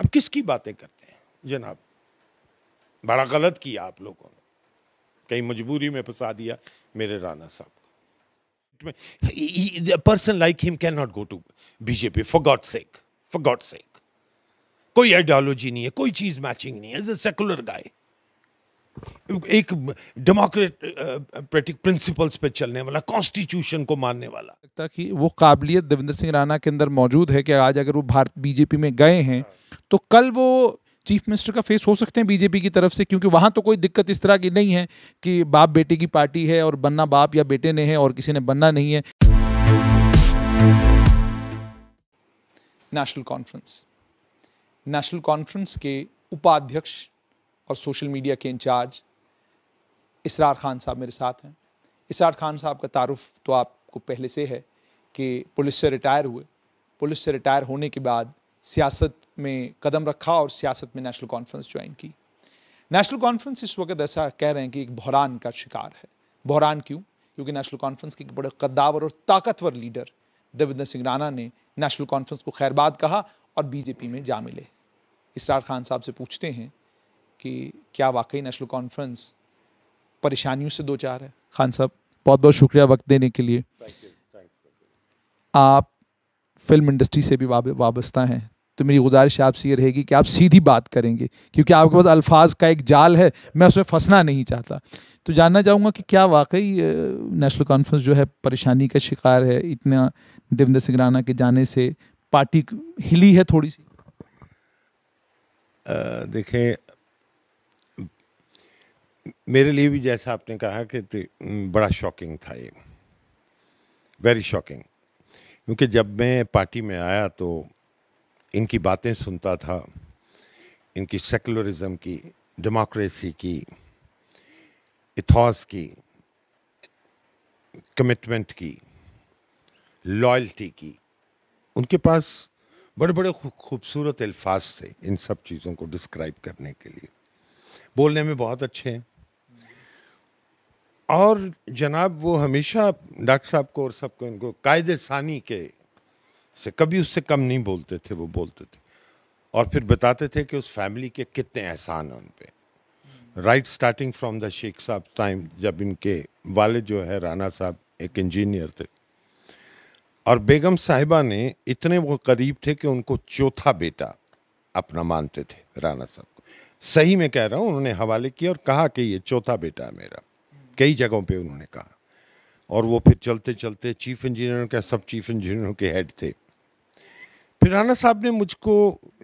अब किसकी बातें करते हैं जनाब बड़ा गलत किया आप लोगों ने कई मजबूरी में फंसा दिया मेरे राणा साहब को person like him can not go to BJP for God sake for God sake कोई आइडियोलॉजी नहीं है कोई चीज़ मैचिंग नहीं है एज ए सेकुलर गाय एक डेमोक्रेटिक प्रिंसिपल्स uh, पे चलने वाला कॉन्स्टिट्यूशन को मानने वाला लगता कि वो काबिलियत देवेंद्र सिंह राणा के अंदर मौजूद है कि आज अगर वो भारत बीजेपी में गए हैं तो कल वो चीफ मिनिस्टर का फेस हो सकते हैं बीजेपी की तरफ से क्योंकि वहाँ तो कोई दिक्कत इस तरह की नहीं है कि बाप बेटे की पार्टी है और बनना बाप या बेटे ने है और किसी ने बनना नहीं है नेशनल कॉन्फ्रेंस नेशनल कॉन्फ्रेंस के उपाध्यक्ष और सोशल मीडिया के इंचार्ज इसरार खान साहब मेरे साथ हैं इसरार खान साहब का तारुफ तो आपको पहले से है कि पुलिस से रिटायर हुए पुलिस से रिटायर होने के बाद सियासत में कदम रखा और सियासत में नेशनल कॉन्फ्रेंस ज्वाइन की नेशनल कॉन्फ्रेंस इस वक्त ऐसा कह रहे हैं कि एक बहरान का शिकार है बहरान क्यों क्योंकि नेशनल कॉन्फ्रेंस के बड़े कद्दावर और ताकतवर लीडर देवेंद्र सिंह राणा ने नेशनल कॉन्फ्रेंस को खैरबाद कहा और बीजेपी में जा मिले इसरार खान साहब से पूछते हैं कि क्या वाकई नेशनल कॉन्फ्रेंस परेशानियों से दो चार है खान साहब बहुत बहुत शुक्रिया वक्त देने के लिए आप फिल्म इंडस्ट्री से भी वाबस्ता हैं तो मेरी गुजारिश आपसे ये रहेगी कि आप सीधी बात करेंगे क्योंकि आपके पास अल्फाज का एक जाल है मैं उसमें फंसना नहीं चाहता तो जानना चाहूँगा कि क्या वाकई नेशनल कॉन्फ्रेंस जो है परेशानी का शिकार है इतना देवेंद्र सिंह राणा के जाने से पार्टी हिली है थोड़ी सी देखें मेरे लिए भी जैसा आपने कहा कि तो, बड़ा शॉकिंग था ये वेरी शॉकिंग क्योंकि जब मैं पार्टी में आया तो इनकी बातें सुनता था इनकी सेकुलरिज्म की डेमोक्रेसी की इथॉस की कमिटमेंट की लॉयल्टी की उनके पास बड़े बड़े खूबसूरत अल्फाज थे इन सब चीज़ों को डिस्क्राइब करने के लिए बोलने में बहुत अच्छे हैं और जनाब वो हमेशा डॉक्टर साहब को और सबको इनको कायदे सानी के से कभी उससे कम नहीं बोलते थे वो बोलते थे और फिर बताते थे कि उस फैमिली के कितने एहसान हैं उन पर right starting from the Sheikh साहब टाइम जब इनके वाले जो है राना साहब एक इंजीनियर थे और बेगम साहिबा ने इतने वो करीब थे कि उनको चौथा बेटा अपना मानते थे राना साहब को सही में कह रहा हूँ उन्होंने हवाले किया और कहा कि ये चौथा बेटा है मेरा कई जगहों पे उन्होंने कहा और वो फिर चलते चलते चीफ इंजीनियर के सब चीफ इंजीनियरों के हेड थे फिर राना साहब ने मुझको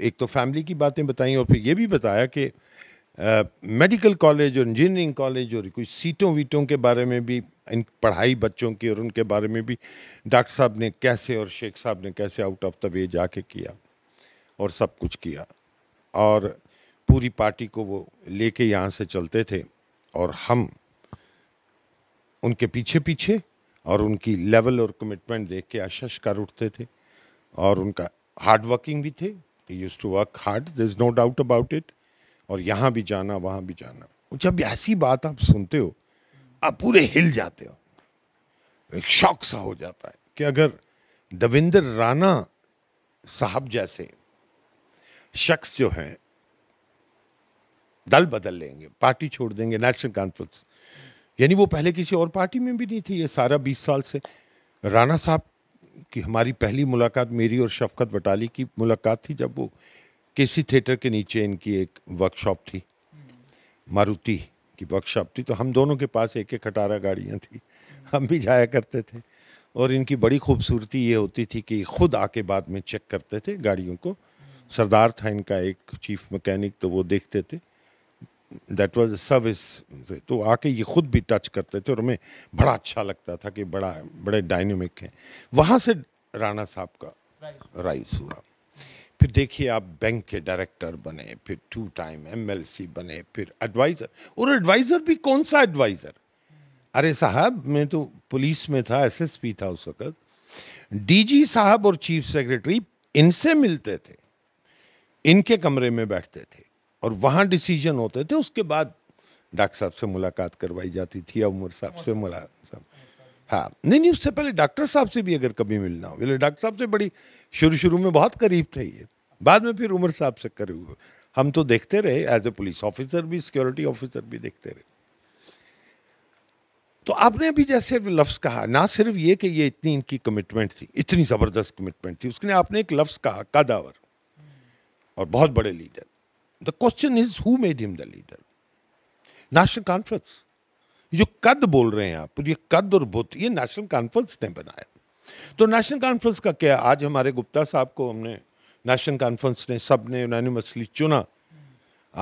एक तो फैमिली की बातें बताई और फिर ये भी बताया कि मेडिकल कॉलेज और इंजीनियरिंग कॉलेज और कुछ सीटों वीटों के बारे में भी इन पढ़ाई बच्चों की और उनके बारे में भी डॉक्टर साहब ने कैसे और शेख साहब ने कैसे आउट ऑफ द वे जाके किया और सब कुछ किया और पूरी पार्टी को वो लेके यहाँ से चलते थे और हम उनके पीछे पीछे और उनकी लेवल और कमिटमेंट देख के आशश कर उठते थे और उनका हार्ड वर्किंग भी थे used to work hard there is no doubt about it और यहाँ भी जाना वहाँ भी जाना जब ऐसी बात आप सुनते हो आप पूरे हिल जाते हो एक शौक सा हो जाता है कि अगर दविंदर राणा साहब जैसे शख्स जो हैं दल बदल लेंगे पार्टी छोड़ देंगे नेशनल कॉन्फ्रेंस यानी वो पहले किसी और पार्टी में भी नहीं थी ये सारा बीस साल से राणा साहब की हमारी पहली मुलाकात मेरी और शफकत वटाली की मुलाकात थी जब वो केसी थिएटर के नीचे इनकी एक वर्कशॉप थी मारुति की वर्कशॉप थी तो हम दोनों के पास एक एक खटारा गाड़ियाँ थी हम भी जाया करते थे और इनकी बड़ी खूबसूरती ये होती थी कि खुद आके बाद में चेक करते थे गाड़ियों को सरदार था इनका एक चीफ मैकेनिक तो वो देखते थे दैट अ सर्विस तो आके ये खुद भी टच करते थे और हमें बड़ा अच्छा लगता था कि बड़ा बड़े डायनेमिक हैं वहाँ से राणा साहब का राइज हुआ फिर देखिए आप बैंक के डायरेक्टर बने फिर टू टाइम एमएलसी बने फिर एडवाइज़र और एडवाइज़र भी कौन सा एडवाइज़र अरे साहब मैं तो पुलिस में था एसएसपी था उस वक़्त डीजी साहब और चीफ सेक्रेटरी इनसे मिलते थे इनके कमरे में बैठते थे और वहाँ डिसीजन होते थे उसके बाद डॉक्टर साहब से मुलाकात करवाई जाती थी या उमर साहब से मुला हाँ नहीं नहीं उससे पहले डॉक्टर साहब से भी अगर कभी मिलना हो बोले डॉक्टर साहब से बड़ी शुरू शुरू में बहुत करीब थे ये बाद में फिर उमर साहब से करीब हुए हम तो देखते रहे एज ए पुलिस ऑफिसर भी सिक्योरिटी ऑफिसर भी देखते रहे तो आपने अभी जैसे लफ्ज़ कहा ना सिर्फ ये कि ये इतनी इनकी कमिटमेंट थी इतनी ज़बरदस्त कमिटमेंट थी उसके आपने एक लफ्ज़ कहा कादावर और बहुत बड़े leader The question is who made him the leader? National Conference जो कद बोल रहे हैं आप ये कद और बुत ये नेशनल कॉन्फ्रेंस ने बनाया तो नेशनल कॉन्फ्रेंस का क्या आज हमारे गुप्ता साहब को हमने नेशनल कॉन्फ्रेंस ने सब ने यूनानिमसली चुना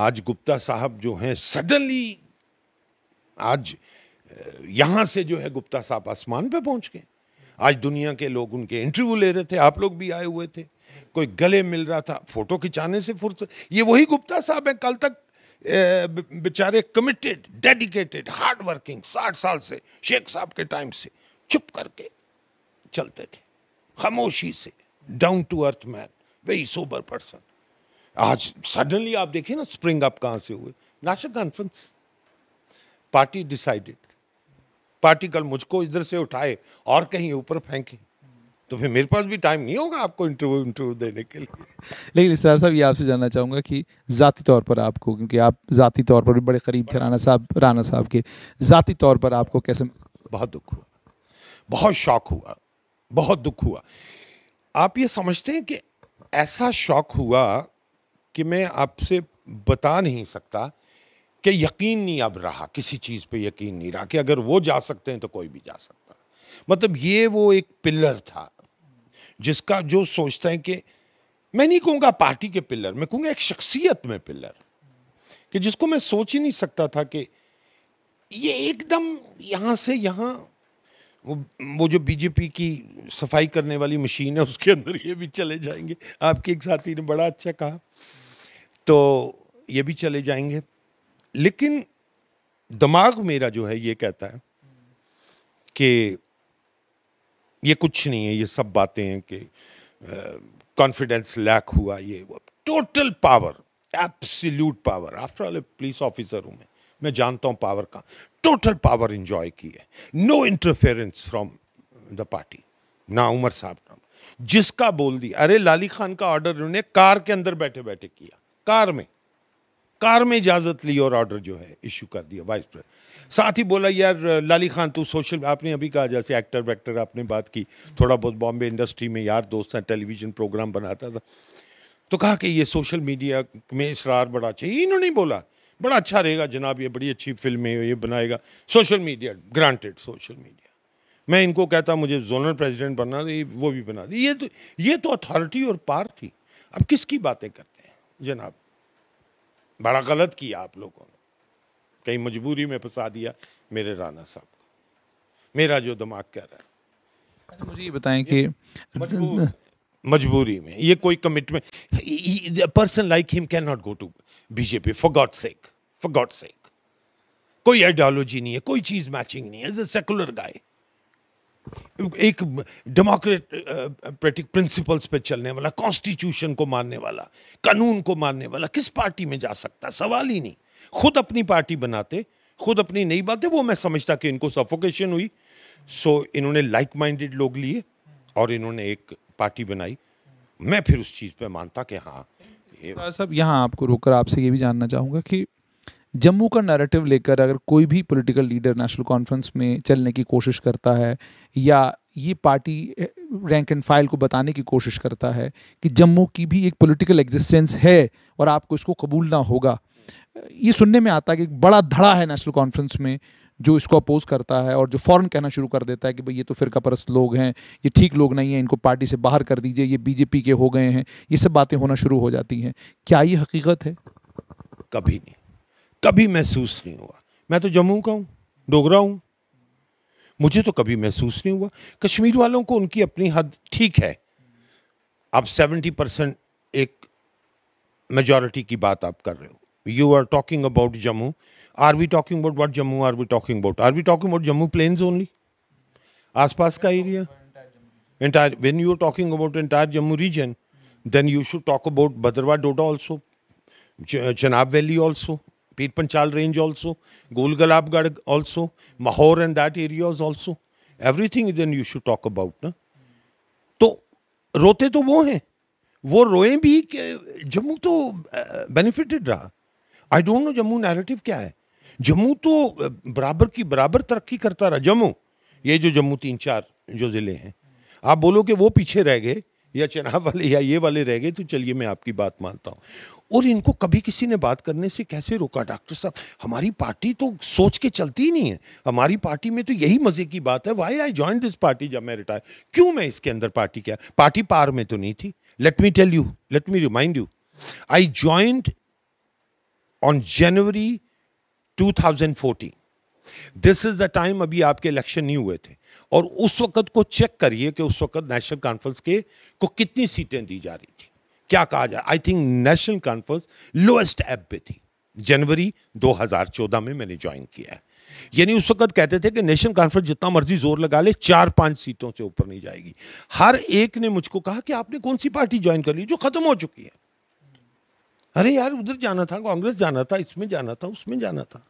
आज गुप्ता साहब जो हैं सडनली आज यहां से जो है गुप्ता साहब आसमान पे पहुंच गए आज दुनिया के लोग उनके इंटरव्यू ले रहे थे आप लोग भी आए हुए थे कोई गले मिल रहा था फोटो खिंचाने से फुर्स ये वही गुप्ता साहब हैं कल तक बेचारे कमिटेड डेडिकेटेड हार्ड वर्किंग साठ साल से शेख साहब के टाइम से चुप करके चलते थे खामोशी से down to earth man very sober person आज सडनली आप देखिए ना स्प्रिंग अप कहाँ से हुए National Conference party decided particle मुझको इधर से उठाए और कहीं ऊपर फेंके तो फिर मेरे पास भी टाइम नहीं होगा आपको इंटरव्यू इंटरव्यू देने के लिए लेकिन इस तरह साहब ये आपसे जानना चाहूँगा कि ज़ाती तौर पर आपको क्योंकि आप ज़ाती तौर पर भी बड़े करीब थे राना साहब राना साहब के ज़ाती तौर पर आपको कैसे बहुत दुख हुआ बहुत शौक हुआ बहुत दुख हुआ आप ये समझते हैं कि ऐसा शौक हुआ कि मैं आपसे बता नहीं सकता कि यकीन नहीं अब रहा किसी चीज़ पे यकीन नहीं रहा कि अगर वो जा सकते हैं तो कोई भी जा सकता है मतलब ये वो एक पिलर था जिसका जो सोचता है कि मैं नहीं कहूँगा पार्टी के पिलर मैं कहूँगा एक शख्सियत में पिलर कि जिसको मैं सोच ही नहीं सकता था कि ये एकदम यहाँ से यहाँ वो वो जो बीजेपी की सफाई करने वाली मशीन है उसके अंदर ये भी चले जाएंगे आपके एक साथी ने बड़ा अच्छा कहा तो ये भी चले जाएंगे लेकिन दिमाग मेरा जो है ये कहता है कि ये कुछ नहीं है ये सब बातें हैं कि कॉन्फिडेंस लैक हुआ ये total power absolute power after all police officer हूं मैं मैं जानता हूं पावर का टोटल पावर इंजॉय की है no interference from the party ना उमर साहब नाम जिसका बोल दिया अरे लाली खान का ऑर्डर उन्होंने कार के अंदर बैठे बैठे किया कार में कार में इजाज़त ली और ऑर्डर जो है इशू कर दिया वाइस प्रेस साथ ही बोला यार लाली खान तू सोशल आपने अभी कहा जैसे एक्टर वैक्टर आपने बात की थोड़ा बहुत बॉम्बे इंडस्ट्री में यार दोस्त हैं टेलीविज़न प्रोग्राम बनाता था तो कहा कि ये सोशल मीडिया में इसरार बड़ा चाहिए अच्छा, इन्होंने बोला बड़ा अच्छा रहेगा जनाब ये बड़ी अच्छी फिल्म है ये बनाएगा social media granted social media मैं इनको कहता मुझे जोनल प्रेसिडेंट बनना वो भी बना दी ये तो ये तो अथॉरिटी और पार थी अब किसकी बातें करते हैं जनाब बड़ा गलत किया आप लोगों ने कहीं मजबूरी में फंसा दिया मेरे राणा साहब को मेरा जो दिमाग कह रहा है अच्छा, मुझे ये बताएं कि मजबूरी में ये कोई commitment person like him can not go to BJP for God sake for God sake कोई आइडियोलॉजी नहीं है कोई चीज़ मैचिंग नहीं है एज ए सेकुलर गाय एक डेमोक्रेटिक प्रिंसिपल्स uh, पे चलने वाला कॉन्स्टिट्यूशन को मानने वाला कानून को मानने वाला किस पार्टी में जा सकता सवाल ही नहीं खुद अपनी पार्टी बनाते खुद अपनी नई बातें वो मैं समझता कि इनको सफोकेशन हुई सो so, इन्होंने लाइक माइंडेड लोग लिए और इन्होंने एक पार्टी बनाई मैं फिर उस चीज़ पे मानता कि हाँ सब यहाँ आपको रोककर आपसे ये भी जानना चाहूँगा कि जम्मू का नैरेटिव लेकर अगर कोई भी पॉलिटिकल लीडर नेशनल कॉन्फ्रेंस में चलने की कोशिश करता है या ये पार्टी रैंक एंड फाइल को बताने की कोशिश करता है कि जम्मू की भी एक पॉलिटिकल एग्जिस्टेंस है और आपको इसको कबूलना होगा ये सुनने में आता है कि एक बड़ा धड़ा है नेशनल कॉन्फ्रेंस में जो इसको अपोज करता है और जो फ़ौरन कहना शुरू कर देता है कि भाई ये तो फिरका परस्त लोग हैं ये ठीक लोग नहीं हैं इनको पार्टी से बाहर कर दीजिए ये बीजेपी के हो गए हैं ये सब बातें होना शुरू हो जाती हैं क्या ये हकीकत है कभी नहीं कभी महसूस नहीं हुआ मैं तो जम्मू का हूँ डोगरा हूँ मुझे तो कभी महसूस नहीं हुआ कश्मीर वालों को उनकी अपनी हद ठीक है आप सेवेंटी परसेंट एक मेजॉरिटी की बात आप कर रहे हो you are talking about Jammu are we talking about what Jammu are we talking about are we talking about Jammu plains only आसपास का area entire when you are talking about entire Jammu region then you should talk about Bhaderwah Doda also Chenab valley also Pet Panchal range also, Golgalabgarh also, Mahor and that areas also. Everything then you should talk about. Na? तो रोते तो वो हैं वो रोए भी जम्मू तो benefited रहा I don't know Jammu narrative क्या है जम्मू तो बराबर की बराबर तरक्की करता रहा जम्मू ये जो जम्मू तीन चार जो ज़िले हैं आप बोलो कि वो पीछे रह गए या चनाब वाले या ये वाले रह गए तो चलिए मैं आपकी बात मानता हूँ और इनको कभी किसी ने बात करने से कैसे रोका डॉक्टर साहब हमारी पार्टी तो सोच के चलती ही नहीं है हमारी पार्टी में तो यही मज़े की बात है why I join this party जब मैं रिटायर क्यों मैं इसके अंदर पार्टी क्या पार्टी पार में तो नहीं थी let me tell you let me remind you I joined on January fourteen this is the time अभी आपके इलेक्शन नहीं हुए थे और उस वक्त को चेक करिए कि उस वक्त नेशनल कॉन्फ्रेंस के को कितनी सीटें दी जा रही थी क्या कहा जाए I think National Conference lowest ebb पे थी जनवरी 2014 में मैंने ज्वाइन किया है यानी उस वक्त कहते थे कि नेशनल कॉन्फ्रेंस जितना मर्जी जोर लगा ले चार पांच सीटों से ऊपर नहीं जाएगी हर एक ने मुझको कहा कि आपने कौन सी पार्टी ज्वाइन कर ली जो खत्म हो चुकी है अरे यार उधर जाना था कांग्रेस जाना था इसमें जाना था उसमें जाना था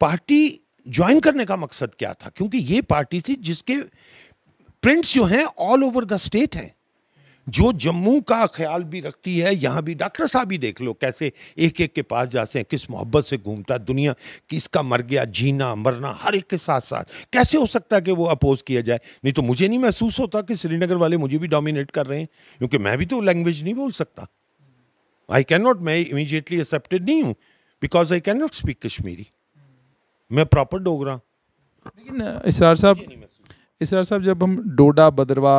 पार्टी ज्वाइन करने का मकसद क्या था क्योंकि ये पार्टी थी जिसके प्रिंट्स जो हैं ऑल ओवर द स्टेट हैं जो जम्मू का ख्याल भी रखती है यहाँ भी डॉक्टर साहब ही देख लो कैसे एक एक के पास जाते हैं किस मोहब्बत से घूमता दुनिया किसका मर गया जीना मरना हर एक के साथ साथ कैसे हो सकता है कि वो अपोज किया जाए नहीं तो मुझे नहीं महसूस होता कि श्रीनगर वाले मुझे भी डोमिनेट कर रहे हैं क्योंकि मैं भी तो लैंग्वेज नहीं बोल सकता आई कैन नॉट मैं इमीजिएटली एक्सेप्टेड नहीं हूँ because I can not speak Kashmiri मैं प्रॉपर डोगरा लेकिन इसरार साहब इसरार साहब जब हम डोडा बदरवा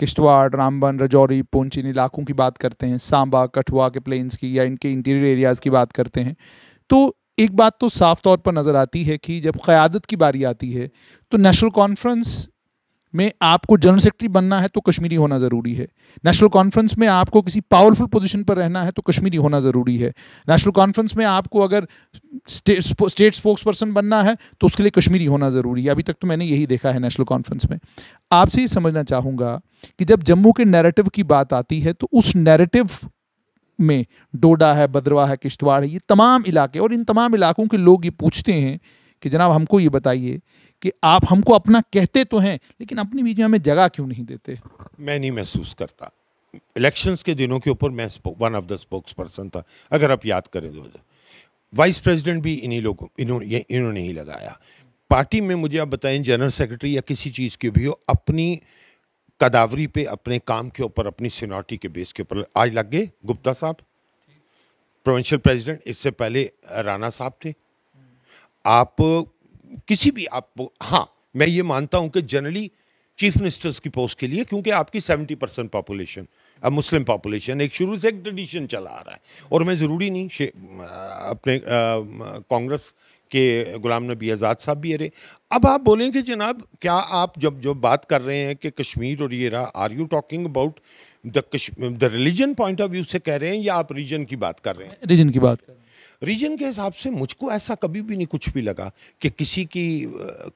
किश्तवाड़ रामबन रजौरी पूंछ इन इलाकों की बात करते हैं सांबा कठुआ के प्लेन्स की या इनके इंटीरियर एरियाज़ की बात करते हैं तो एक बात तो साफ तौर पर नज़र आती है कि जब क़्यादत की बारी आती है तो नेशनल कॉन्फ्रेंस में आपको जनरल सेक्रेटरी बनना है तो कश्मीरी होना ज़रूरी है नेशनल कॉन्फ्रेंस में आपको किसी पावरफुल पोजीशन पर रहना है तो कश्मीरी होना ज़रूरी है नेशनल कॉन्फ्रेंस में आपको अगर स्टेट स्पोक्स पर्सन बनना है तो उसके लिए कश्मीरी होना ज़रूरी है अभी तक तो मैंने यही देखा है नेशनल कॉन्फ्रेंस में आपसे ये समझना चाहूँगा कि जब जम्मू के नेरेटिव की बात आती है तो उस नैरेटिव में डोडा है बद्रवा है किश्तवाड़ है ये तमाम इलाके और इन तमाम इलाकों के लोग ये पूछते हैं कि जनाब हमको ये बताइए कि आप हमको अपना कहते तो हैं लेकिन अपनी बीच में हमें जगह क्यों नहीं देते मैं नहीं महसूस करता इलेक्शंस के दिनों के ऊपर मैं one of the spokes person था अगर आप याद करें दो वाइस प्रेसिडेंट भी इन्हीं लोगों इन्होंने इन्होंने ही लगाया पार्टी में मुझे आप बताएं जनरल सेक्रेटरी या किसी चीज़ की भी हो अपनी कदावरी पे अपने काम के ऊपर अपनी सीनॉरिटी के बेस के ऊपर आज लग गए गुप्ता साहब प्रोविंशियल प्रेसिडेंट इससे पहले राणा साहब थे आप किसी भी आप हाँ मैं ये मानता हूं कि जनरली चीफ मिनिस्टर्स की पोस्ट के लिए क्योंकि आपकी 70 परसेंट पॉपुलेशन अब मुस्लिम पॉपुलेशन एक शुरू से एक ट्रेडिशन चला आ रहा है और मैं ज़रूरी नहीं अपने कांग्रेस के गुलाम नबी आज़ाद साहब भी अरे अब आप बोलेंगे जनाब क्या आप जब जब बात कर रहे हैं कि कश्मीर और ये रहा are you talking about the religion point of view से कह रहे हैं या आप रीजन की बात कर रहे हैं रीजन की बात कर रहे हैं रीजन के हिसाब से मुझको ऐसा कभी भी नहीं कुछ भी लगा कि किसी की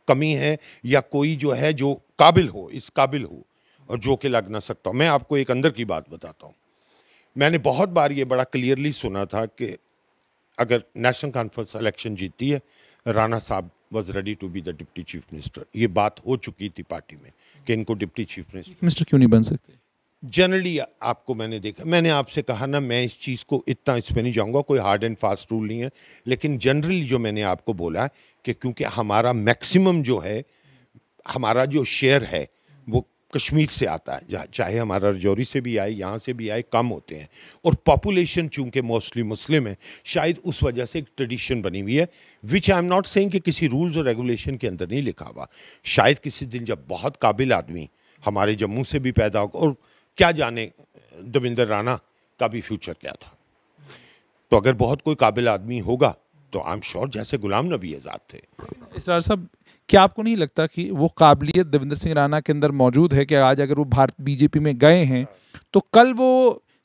कमी है या कोई जो है जो काबिल हो इस काबिल हो और जो के लग ना सकता मैं आपको एक अंदर की बात बताता हूँ मैंने बहुत बार ये बड़ा क्लियरली सुना था कि अगर नेशनल कॉन्फ्रेंस इलेक्शन जीती है राणा साहब was ready to be the deputy chief minister ये बात हो चुकी थी पार्टी में कि इनको डिप्टी चीफ मिनिस्टर मिनिस्टर क्यों नहीं बन सकते जनरली आपको मैंने देखा मैंने आपसे कहा ना मैं इस चीज़ को इतना इसमें नहीं जाऊँगा कोई हार्ड एंड फास्ट रूल नहीं है लेकिन जनरली जो मैंने आपको बोला कि क्योंकि हमारा मैक्सिमम जो है हमारा जो शेयर है वो कश्मीर से आता है चाहे हमारा रजौरी से भी आए यहाँ से भी आए कम होते हैं और पॉपुलेशन चूंकि मोस्टली मुस्लिम है शायद उस वजह से एक ट्रेडिशन बनी हुई है which I am not saying कि किसी रूल्स और रेगुलेशन के अंदर नहीं लिखा हुआ शायद किसी दिन जब बहुत काबिल आदमी हमारे जम्मू से भी पैदा होगा और क्या जाने दविंदर राणा का भी फ्यूचर क्या था तो अगर बहुत कोई काबिल आदमी होगा तो आई एम श्योर जैसे गुलाम नबी आज़ाद थे इसरार साहब क्या आपको नहीं लगता कि वो काबिलियत देवेंद्र सिंह राणा के अंदर मौजूद है कि आज अगर वो भारत बीजेपी में गए हैं तो कल वो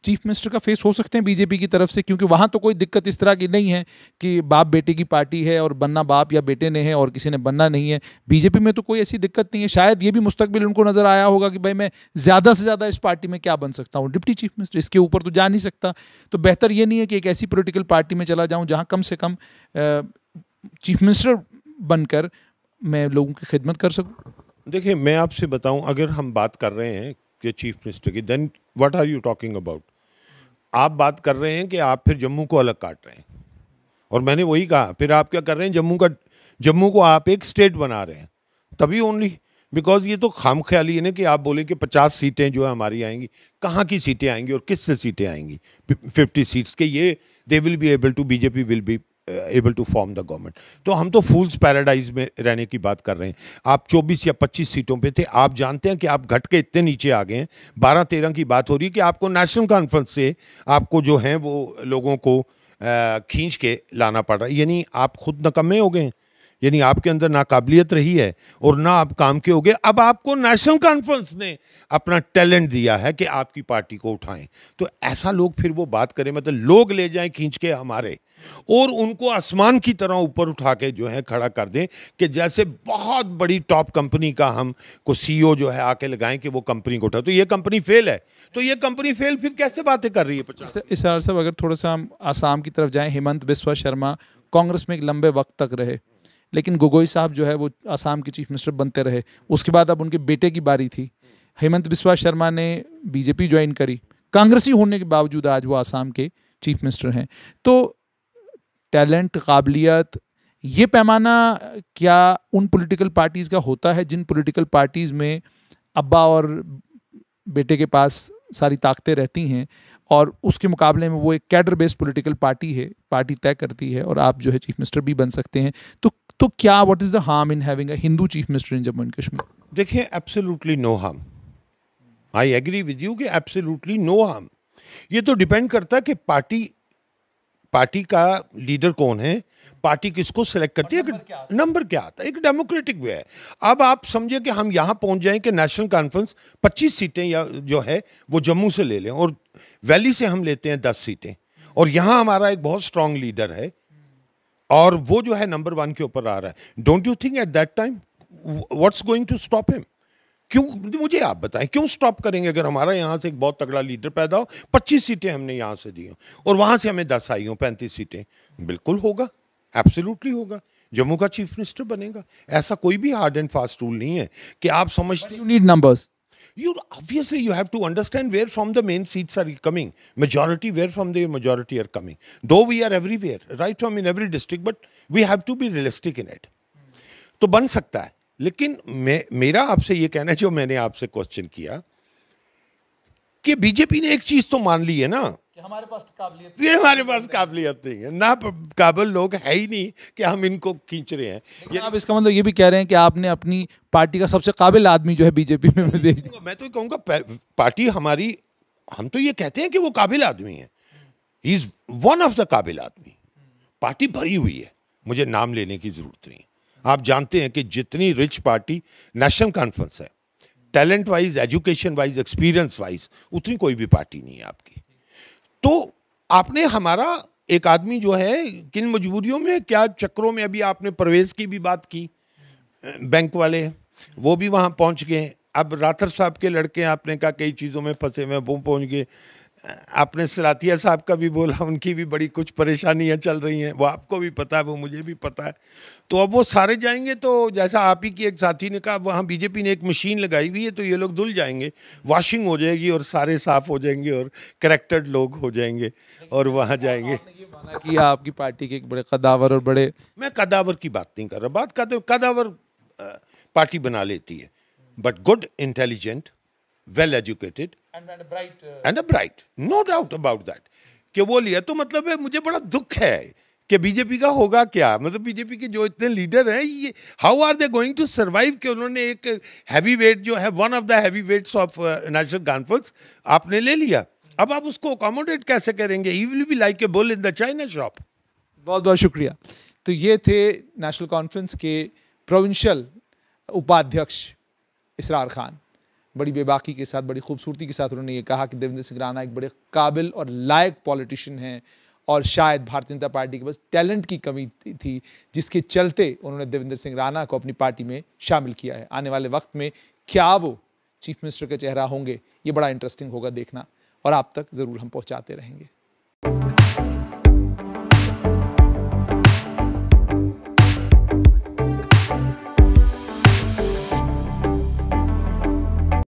चीफ मिनिस्टर का फेस हो सकते हैं बीजेपी की तरफ से क्योंकि वहाँ तो कोई दिक्कत इस तरह की नहीं है कि बाप बेटे की पार्टी है और बनना बाप या बेटे ने है और किसी ने बनना नहीं है बीजेपी में तो कोई ऐसी दिक्कत नहीं है शायद ये भी मुस्तबिल उनको नजर आया होगा कि भाई मैं ज़्यादा से ज़्यादा इस पार्टी में क्या बन सकता हूँ डिप्टी चीफ मिनिस्टर इसके ऊपर तो जा नहीं सकता तो बेहतर ये नहीं है कि एक ऐसी पोलिटिकल पार्टी में चला जाऊँ जहाँ कम से कम चीफ मिनिस्टर बनकर मैं लोगों की खिदमत कर सकूँ देखिए मैं आपसे बताऊं अगर हम बात कर रहे हैं कि चीफ मिनिस्टर की then what are you talking about आप बात कर रहे हैं कि आप फिर जम्मू को अलग काट रहे हैं और मैंने वही कहा फिर आप क्या कर रहे हैं जम्मू का जम्मू को आप एक स्टेट बना रहे हैं तभी ओनली बिकॉज ये तो खाम ख्याली है ना कि आप बोले कि पचास सीटें जो है हमारी आएंगी कहाँ की सीटें आएंगी और किस से सीटें आएंगी फिफ्टी सीट्स के ये they will be able to BJP will be able to form the government तो हम तो फूल्स पैराडाइज में रहने की बात कर रहे हैं आप 24 या 25 सीटों पे थे आप जानते हैं कि आप घट के इतने नीचे आ गए हैं बारह तेरह की बात हो रही है कि आपको नेशनल कॉन्फ्रेंस से आपको जो है वो लोगों को uh, खींच के लाना पड़ रहा है यानी आप खुद नकम्मे हो गए हैं यानी आपके अंदर ना काबिलियत रही है और ना आप काम के हो गए अब आपको नेशनल कॉन्फ्रेंस ने अपना टैलेंट दिया है कि आपकी पार्टी को उठाएं तो ऐसा लोग फिर वो बात करें मतलब लोग ले जाएं खींच के हमारे और उनको आसमान की तरह ऊपर उठा के जो है खड़ा कर दें कि जैसे बहुत बड़ी टॉप कंपनी का हम को सी e जो है आके लगाएं कि वो कंपनी को उठा तो ये कंपनी फेल है तो ये कंपनी फेल फिर कैसे बातें कर रही है इस साहब अगर थोड़ा सा हम आसाम की तरफ जाएं हेमंत बिस्वा शर्मा कांग्रेस में एक लंबे वक्त तक रहे लेकिन गोगोई साहब जो है वो आसाम के चीफ मिनिस्टर बनते रहे उसके बाद अब उनके बेटे की बारी थी हेमंत बिस्वा शर्मा ने बीजेपी ज्वाइन करी कांग्रेसी होने के बावजूद आज वो आसाम के चीफ मिनिस्टर हैं तो टैलेंट काबिलियत ये पैमाना क्या उन पॉलिटिकल पार्टीज़ का होता है जिन पॉलिटिकल पार्टीज़ में अब्बा और बेटे के पास सारी ताकतें रहती हैं और उसके मुकाबले में वो एक कैडर बेस्ड पॉलिटिकल पार्टी है पार्टी तय करती है और आप जो है चीफ मिनिस्टर भी बन सकते हैं तो तो क्या what is the harm in having a Hindu chief minister in Jammu and Kashmir देखिए absolutely no harm I agree with you कि एब्सोल्युटली नो हार्म ये तो डिपेंड करता है कि पार्टी पार्टी का लीडर कौन है पार्टी किसको सिलेक्ट करती है नंबर क्या आता है एक डेमोक्रेटिक वे है अब आप समझे कि हम यहाँ पहुँच जाएं कि नेशनल कॉन्फ्रेंस 25 सीटें या जो है वो जम्मू से ले लें और वैली से हम लेते हैं 10 सीटें और यहाँ हमारा एक बहुत स्ट्रांग लीडर है और वो जो है नंबर वन के ऊपर आ रहा है don't you think at that time what's going to stop him क्यों मुझे आप बताएं क्यों स्टॉप करेंगे अगर हमारा यहाँ से एक बहुत तगड़ा लीडर पैदा हो पच्चीस सीटें हमने यहाँ से दी हो और वहाँ से हमें दस आई हो पैंतीस सीटें बिल्कुल होगा एब्सोल्युटली होगा जम्मू का चीफ मिनिस्टर बनेगा ऐसा कोई भी हार्ड एंड फास्ट रूल नहीं है कि आप समझते you need numbers you obviously you have to understand where from the main seats are coming. Majority, where from the majority are coming. Though we are everywhere, right from in every district, but we have to be realistic in it. तो बन सकता है लेकिन मैं मेरा आपसे ये कहना जो मैंने आपसे क्वेश्चन किया कि बीजेपी ने एक चीज तो मान ली है ना हमारे पास तो काबिलियत ये हमारे पास काबिलियत नहीं है ना काबिल लोग है ही नहीं कि हम इनको खींच रहे हैं ये आप इसका मतलब ये भी कह रहे हैं कि आपने अपनी पार्टी का सबसे काबिल आदमी जो है बीजेपी में भेज दिया मैं तो कहूँगा पार्टी हमारी हम तो ये कहते हैं कि वो काबिल आदमी है he is one of the काबिल आदमी पार्टी भरी हुई है मुझे नाम लेने की जरूरत नहीं आप जानते हैं कि जितनी रिच पार्टी नेशनल कॉन्फ्रेंस है talent wise education wise experience wise उतनी कोई भी पार्टी नहीं है आपकी तो आपने हमारा एक आदमी जो है किन मजबूरियों में क्या चक्रों में अभी आपने प्रवेश की भी बात की बैंक वाले वो भी वहाँ पहुँच गए अब राथर साहब के लड़के आपने कहा कई चीज़ों में फंसे हुए वो पहुँच गए आपने सलातिया साहब का भी बोला उनकी भी बड़ी कुछ परेशानियां चल रही हैं वो आपको भी पता है वो मुझे भी पता है तो अब वो सारे जाएंगे तो जैसा आप ही की एक साथी ने कहा वहाँ बीजेपी ने एक मशीन लगाई हुई है तो ये लोग धुल जाएंगे वॉशिंग हो जाएगी और सारे साफ हो जाएंगे और करेक्टेड लोग हो जाएंगे और वहाँ जाएंगे कि आपकी पार्टी के एक बड़े कदावर और बड़े मैं कदावर की बात नहीं कर रहा बात कदावर पार्टी बना लेती है but good intelligent well educated and and, a bright, uh, and a कि वो लिया तो मतलब है मुझे बड़ा दुख है कि बीजेपी का होगा क्या मतलब बीजेपी के जो इतने लीडर हैं ये how are they going to survive कि उन्होंने एक हैवी वेट जो है one of the heavy weights of National Conference आपने ले लिया अब आप उसको अकोमोडेट कैसे करेंगे he will be like a bull in the china shop बहुत बहुत शुक्रिया तो ये थे नेशनल कॉन्फ्रेंस के प्रोविंशियल उपाध्यक्ष इसरार खान बड़ी बेबाकी के साथ बड़ी खूबसूरती के साथ उन्होंने ये कहा कि देवेंद्र सिंह राणा एक बड़े काबिल और लायक पॉलिटिशियन हैं और शायद भारतीय जनता पार्टी के पास टैलेंट की कमी थी जिसके चलते उन्होंने देवेंद्र सिंह राणा को अपनी पार्टी में शामिल किया है आने वाले वक्त में क्या वो चीफ मिनिस्टर का चेहरा होंगे ये बड़ा इंटरेस्टिंग होगा देखना और आप तक ज़रूर हम पहुँचाते रहेंगे